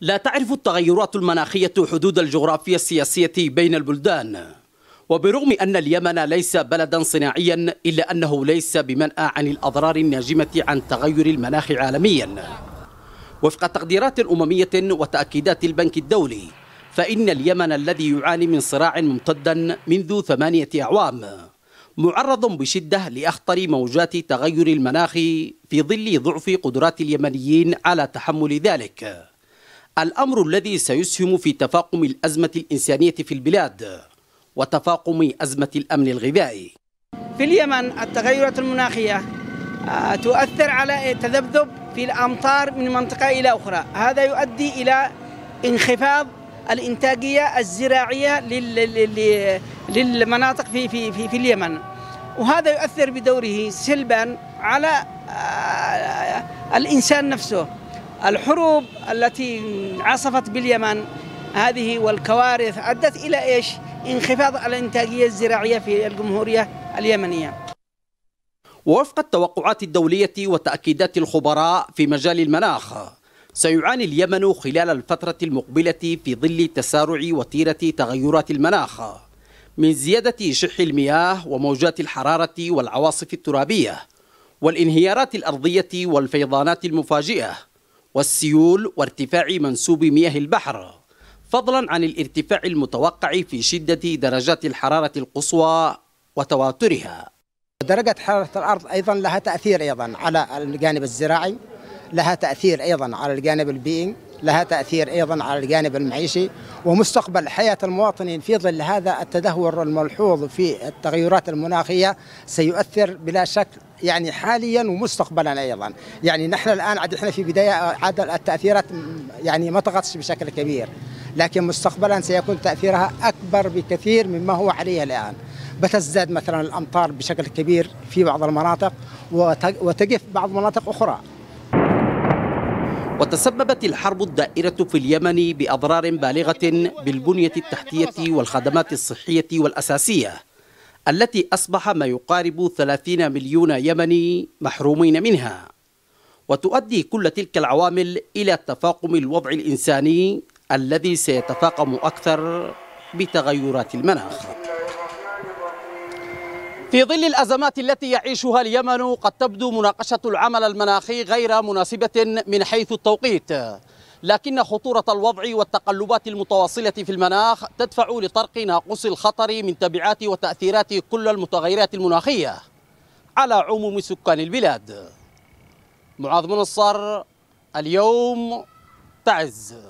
لا تعرف التغيرات المناخية حدود الجغرافيا السياسية بين البلدان وبرغم أن اليمن ليس بلدا صناعيا إلا أنه ليس بمنأى عن الأضرار الناجمة عن تغير المناخ عالميا وفق تقديرات أممية وتأكيدات البنك الدولي فإن اليمن الذي يعاني من صراع ممتد منذ ثمانية أعوام معرض بشدة لأخطر موجات تغير المناخ في ظل ضعف قدرات اليمنيين على تحمل ذلك الأمر الذي سيسهم في تفاقم الأزمة الإنسانية في البلاد وتفاقم أزمة الأمن الغذائي في اليمن التغيرات المناخية آه، تؤثر على تذبذب في الأمطار من منطقة إلى أخرى هذا يؤدي إلى انخفاض الإنتاجية الزراعية للمناطق في, في, في, في اليمن وهذا يؤثر بدوره سلبا على آه، الإنسان نفسه الحروب التي عصفت باليمن هذه والكوارث أدت إلى إيش؟ انخفاض الإنتاجية الزراعية في الجمهورية اليمنية ووفق التوقعات الدولية وتأكيدات الخبراء في مجال المناخ سيعاني اليمن خلال الفترة المقبلة في ظل تسارع وتيرة تغيرات المناخ من زيادة شح المياه وموجات الحرارة والعواصف الترابية والانهيارات الأرضية والفيضانات المفاجئة والسيول وارتفاع منسوب مياه البحر فضلا عن الارتفاع المتوقع في شدة درجات الحرارة القصوى وتواترها درجة حرارة الأرض أيضا لها تأثير أيضا على الجانب الزراعي لها تأثير أيضا على الجانب البيئي لها تأثير أيضا على الجانب المعيشي ومستقبل حياة المواطنين في ظل هذا التدهور الملحوظ في التغيرات المناخية سيؤثر بلا شك يعني حاليا ومستقبلا ايضا يعني نحن الان عاد احنا في بدايه عاد التاثيرات يعني ما تغطش بشكل كبير لكن مستقبلا سيكون تاثيرها اكبر بكثير مما هو عليه الان بتزداد مثلا الامطار بشكل كبير في بعض المناطق وتقف بعض مناطق اخرى وتسببت الحرب الدائرة في اليمن بأضرار بالغة بالبنية التحتية والخدمات الصحية والأساسية التي أصبح ما يقارب 30 مليون يمني محرومين منها وتؤدي كل تلك العوامل إلى تفاقم الوضع الإنساني الذي سيتفاقم أكثر بتغيرات المناخ في ظل الأزمات التي يعيشها اليمن قد تبدو مناقشة العمل المناخي غير مناسبة من حيث التوقيت لكن خطورة الوضع والتقلبات المتواصلة في المناخ تدفع لطرق ناقوس الخطر من تبعات وتأثيرات كل المتغيرات المناخية على عموم سكان البلاد معاذ منصر اليوم تعز